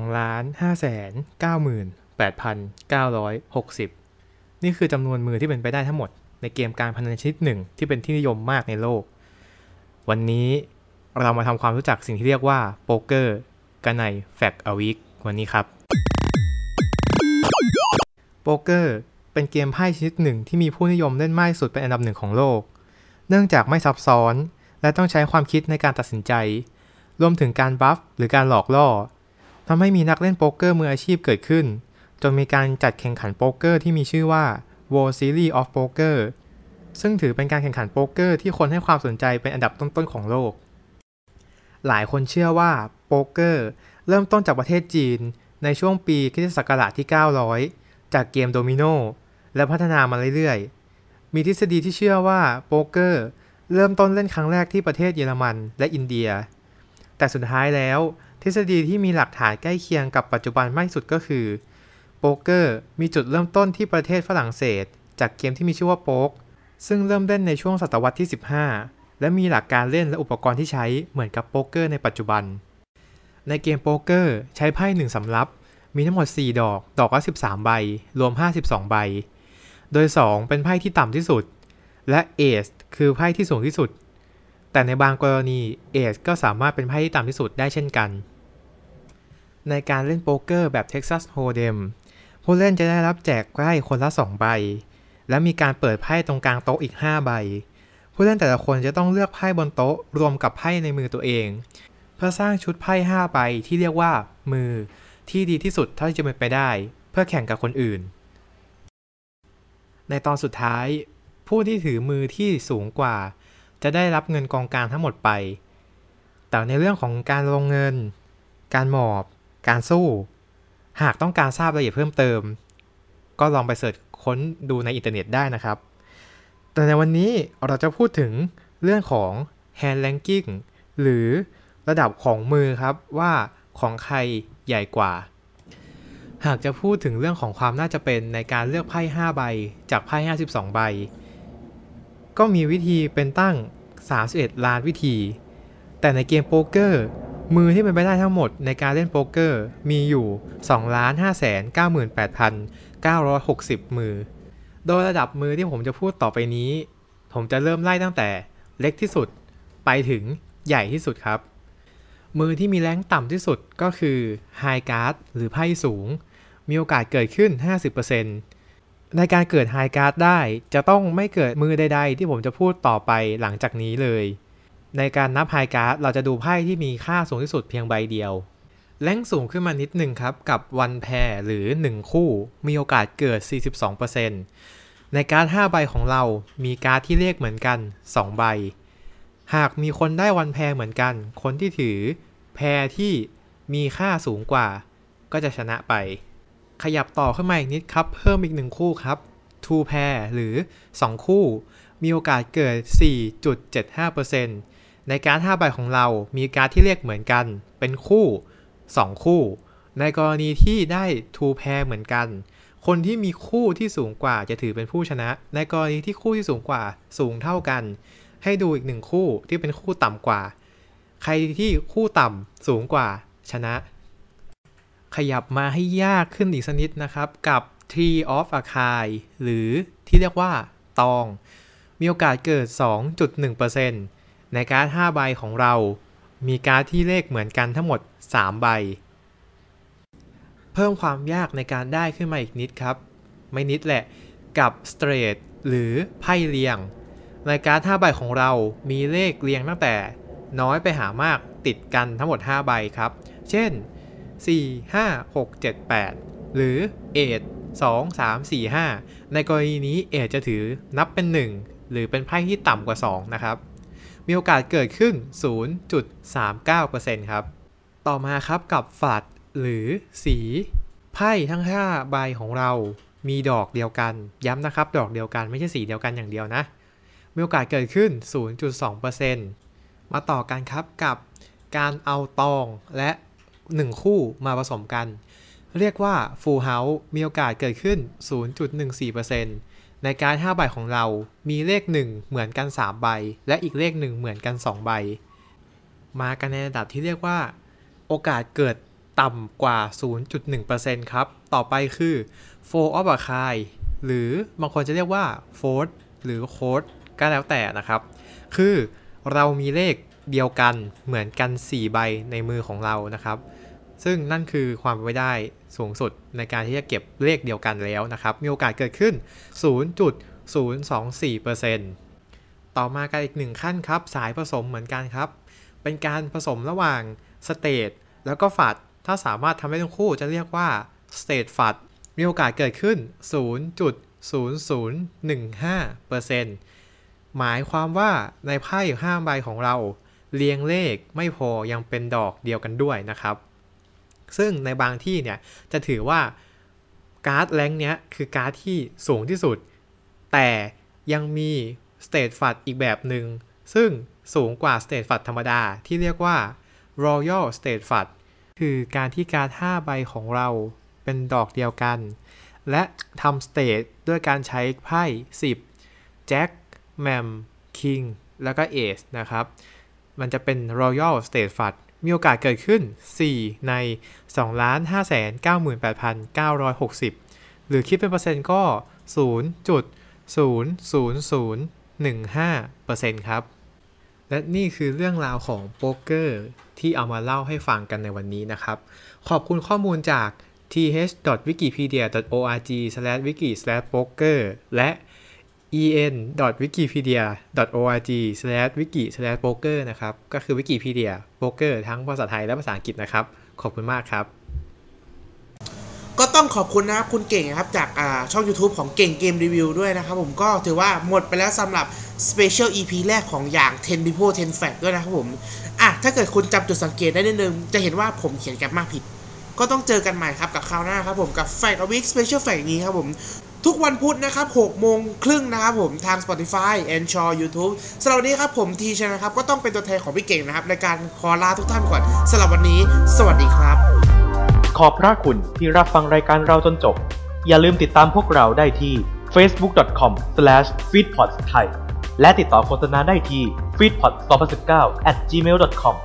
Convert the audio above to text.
2ล้านห้าแสนเก้าหมื่นแปดพันเก้าร้อยหกสิบนี่คือจำนวนมือที่เป็นไปได้ทั้งหมด ในเกมการพนันชนิดหนึ่งที่เป็นที่นิยมมากในโลก วันนี้เรามาทำความรู้จักสิ่งที่เรียกว่าโป๊กเกอร์กันในแฟกอวิกวันนี้ครับ โป๊กเกอร์เป็นเกมไพ่ชนิดหนึ่งที่มีผู้นิยมเล่นมากสุดเป็นอันดับหนึ่งของโลก เนื่องจากไม่ซับซ้อนและต้องใช้ความคิดในการตัดสินใจ รวมถึงการบัฟหรือการหลอกล่อทำให้มีนักเล่นโป๊กเกอร์มืออาชีพเกิดขึ้น จนมีการจัดแข่งขันโป๊กเกอร์ที่มีชื่อว่า World Series of Poker ซึ่งถือเป็นการแข่งขันโป๊กเกอร์ที่คนให้ความสนใจเป็นอันดับต้น ๆ ของโลก หลายคนเชื่อว่าโป๊กเกอร์ เริ่มต้นจากประเทศจีน ในช่วงปีคศรที่ 900 จากเกมโดมิโนและพัฒนามาเรื่อย ๆ มีทฤษฎีที่เชื่อว่าโป๊กเกอร์เริ่มต้นเล่นครั้งแรกที่ประเทศเยอรมันและอินเดีย แต่สุดท้ายแล้วทฤษฎีที่มีหลักฐานใกล้เคียงกับปัจจุบันมากสุดก็คือ โป๊กเกอร์ มีจุดเริ่มต้นที่ประเทศฝรั่งเศส จากเกมที่มีชื่อว่าโป๊กซึ่งเริ่มเล่นในช่วงศตวรรษที่ 15 และมีหลักการเล่นและอุปกรณ์ที่ใช้เหมือนกับโป๊กเกอร์ในปัจจุบัน ในเกมโป๊กเกอร์ ใช้ไพ่หนึ่งสำรับ มีทั้งหมด 4 ดอกดอกละ13 ใบ รวม 52 ใบ โดย 2 เป็นไพ่ที่ต่ำที่สุด และเอสคือไพ่ที่สูงที่สุด แต่ในบางกรณีเอสก็สามารถเป็นไพ่ที่ต่ำที่สุดได้เช่นกันในการเล่นโป๊กเกอร์แบบ Texas Hold'em ผู้เล่นจะได้รับแจกไพ่คนละ 2 ใบ และมีการเปิดไพ่ตรงกลางโต๊ะอีก 5 ใบ ผู้เล่นแต่ละคนจะต้องเลือกไพ่บนโต๊ะรวมกับไพ่ในมือตัวเอง เพื่อสร้างชุดไพ่5 ใบที่เรียกว่า มือที่ดีที่สุดเท่าที่จะเป็นไปได้ เพื่อแข่งกับคนอื่น ในตอนสุดท้าย ผู้ที่ถือมือที่สูงกว่า จะได้รับเงินกองกลางทั้งหมดไป แต่ในเรื่องของการลงเงิน การหมอบการสู้ หากต้องการทราบรายละเอียดเพิ่มเติม ก็ลองไปเสิร์ชค้นดูในอินเทอร์เน็ตได้นะครับ แต่ในวันนี้เราจะพูดถึงเรื่องของ hand ranking หรือระดับของมือครับว่าของใครใหญ่กว่า หากจะพูดถึงเรื่องของความน่าจะเป็นในการเลือกไพ่5 ใบจากไพ่52 ใบ ก็มีวิธีเป็นตั้ง 31 ล้านวิธี แต่ในเกมโป๊กเกอร์มือที่เป็นไปได้ทั้งหมดในการเล่นโป๊กเกอร์มีอยู่ 2,598,960 มือ โดยระดับมือที่ผมจะพูดต่อไปนี้ ผมจะเริ่มไล่ตั้งแต่เล็กที่สุดไปถึงใหญ่ที่สุดครับ มือที่มีแรงต่ำที่สุดก็คือไฮการ์ดหรือไพ่สูง มีโอกาสเกิดขึ้น 50%ในการเกิดไฮการ์ดได้จะต้องไม่เกิดมือใดๆที่ผมจะพูดต่อไปหลังจากนี้เลยในการนับไฮการ์ดเราจะดูไพ่ที่มีค่าสูงที่สุดเพียงใบเดียว แรงสูงขึ้นมานิดหนึ่งครับกับวันแพรหรือ1 คู่ มีโอกาสเกิด 42%ในการ์ด5ใบของเรา มีการ์ดที่เรียกเหมือนกัน2 ใบ หากมีคนได้วันแพรเหมือนกัน คนที่ถือ แพรที่มีค่าสูงกว่า ก็จะชนะไป ขยับต่อขึ้นมาอีกนิดครับ เพิ่มอีกหนึ่งคู่ครับ2แพรหรือ2 คู่ มีโอกาสเกิด 4.75%ในการ์ด5ใบของเรา มีการ์ดที่เรียกเหมือนกัน เป็นคู่ 2 คู่ ในกรณีที่ได้ทูแพรเหมือนกัน คนที่มีคู่ที่สูงกว่าจะถือเป็นผู้ชนะ ในกรณีที่คู่ที่สูงกว่าสูงเท่ากัน ให้ดูอีกหนึ่งคู่ที่เป็นคู่ต่ำกว่า ใครที่คู่ต่ำสูงกว่าชนะ ขยับมาให้ยากขึ้นอีกสักนิดนะครับ กับ tree of a k a i หรือที่เรียกว่าตอง มีโอกาสเกิด 2.1%ในการ์ด5ใบของเรามีการ์ดที่เลขเหมือนกันทั้งหมด 3 ใบ เพิ่มความยากในการได้ขึ้นมาอีกนิดครับ ไม่นิดแหละกับสเตรทหรือไพ่เรียง ในการ์ด5ใบของเรามีเลขเรียงตั้งแต่น้อยไปหามากติดกันทั้งหมด 5 ใบครับ เช่น 4 5 6 7 8 หรือเอ2 3 4 5 ในกรณีนี้เอจะถือนับเป็น 1 หรือเป็นไพ่ที่ต่ำกว่า 2 นะครับมีโอกาสเกิดขึ้น 0.39%ครับ ต่อมาครับกับฝาดหรือสี ไพ่ทั้ง5ใบของเรา มีดอกเดียวกัน ย้ำนะครับดอกเดียวกันไม่ใช่สีเดียวกันอย่างเดียวนะ มีโอกาสเกิดขึ้น 0.2%มาต่อกันครับกับการเอาตองและ1คู่มาผสมกัน เรียกว่าฟูลเฮา u มีโอกาสเกิดขึ้น 0.14%ในการ์ด5ใบของเรามีเลข 1 เหมือนกัน 3 ใบ และอีกเลข 1 เหมือนกัน 2 ใบ มากันในระดับที่เรียกว่า โอกาสเกิดต่ำกว่า 0.1%ครับ ต่อไปคือ4 o f a kind หรือบางคนจะเรียกว่า f o r t h หรือ code ก็แล้วแต่นะครับ คือเรามีเลขเดียวกันเหมือนกัน 4 ใบในมือของเรานะครับซึ่งนั่นคือความเป็นไปได้สูงสุดในการที่จะเก็บเลขเดียวกันแล้วนะครับ มีโอกาสเกิดขึ้น 0.024%ต่อมากันอีกหนึ่งขั้นครับ สายผสมเหมือนกันครับ เป็นการผสมระหว่างสเตตแล้วก็ฝัด ถ้าสามารถทำได้ทั้งคู่จะเรียกว่าสเตตฝัด มีโอกาสเกิดขึ้น 0.0015%หมายความว่าในไพ่ห้าใบของเราเรียงเลขไม่พอยังเป็นดอกเดียวกันด้วยนะครับซึ่งในบางที่เนี่ย จะถือว่าการ์ดแรงเนี้ย คือการ์ดที่สูงที่สุด แต่ยังมีสเตตฟัดอีกแบบหนึ่ง ซึ่งสูงกว่าสเตตฟัดธรรมดาที่เรียกว่า Royal State f u d คือการที่การ์ด5ใบของเราเป็นดอกเดียวกัน และทำสเตทด้วยการใช้ไพ่10แจ็ค แมม คิง แล้วก็ เอสนะครับ มันจะเป็น Royal State f u d มีโอกาสเกิดขึ้น 4 ใน 2,598,960 หรือคิดเป็นเปอร์เซ็นต์ก็ 0.00015%ครับ และนี่คือเรื่องราวของโป๊กเกอร์ที่เอามาเล่าให้ฟังกันในวันนี้นะครับ ขอบคุณข้อมูลจาก th.wikipedia.org/wiki/poker และ en.wikipedia.org/wiki/poker นะครับ ก็คือวิกิพีเดียโปเกอร์ทั้งภาษาไทยและภาษาอังกฤษนะครับ ขอบคุณมากครับ ก็ต้องขอบคุณนะครับ คุณเก่งครับ จากช่อง YouTube ของเก่งเกมรีวิวด้วยนะครับผมก็ถือว่าหมดไปแล้วสำหรับสเชียลอี EP แรกของอย่าง10 People 10 Fact ด้วยนะครับผม อ่ะ ถ้าเกิดคุณจำจุดสังเกตได้นิดนึง จะเห็นว่าผมเขียนแกมมากผิด ก็ต้องเจอกันใหม่ครับกับคราวหน้าครับผมกับแฟกอวิกสเปเชียลแฟกนี้ครับผมทุกวันพุธนะครับ6โมงครึ่งนะครับผม ทาง Spotify a n d s h o r YouTube สำหรับวันนี้ครับผมทีชนะครับ ก็ต้องเป็นตัวแทนของพี่เก่งนะครับ ในการขอลาทุกท่านก่อนสำหรับวันนี้ สวัสดีครับ ขอบพระคุณที่รับฟังรายการเราจนจบ อย่าลืมติดตามพวกเราได้ที่ facebook.com/feedpods h a i และติดต่อโฆษณาได้ที่ feedpods2019 at gmail.com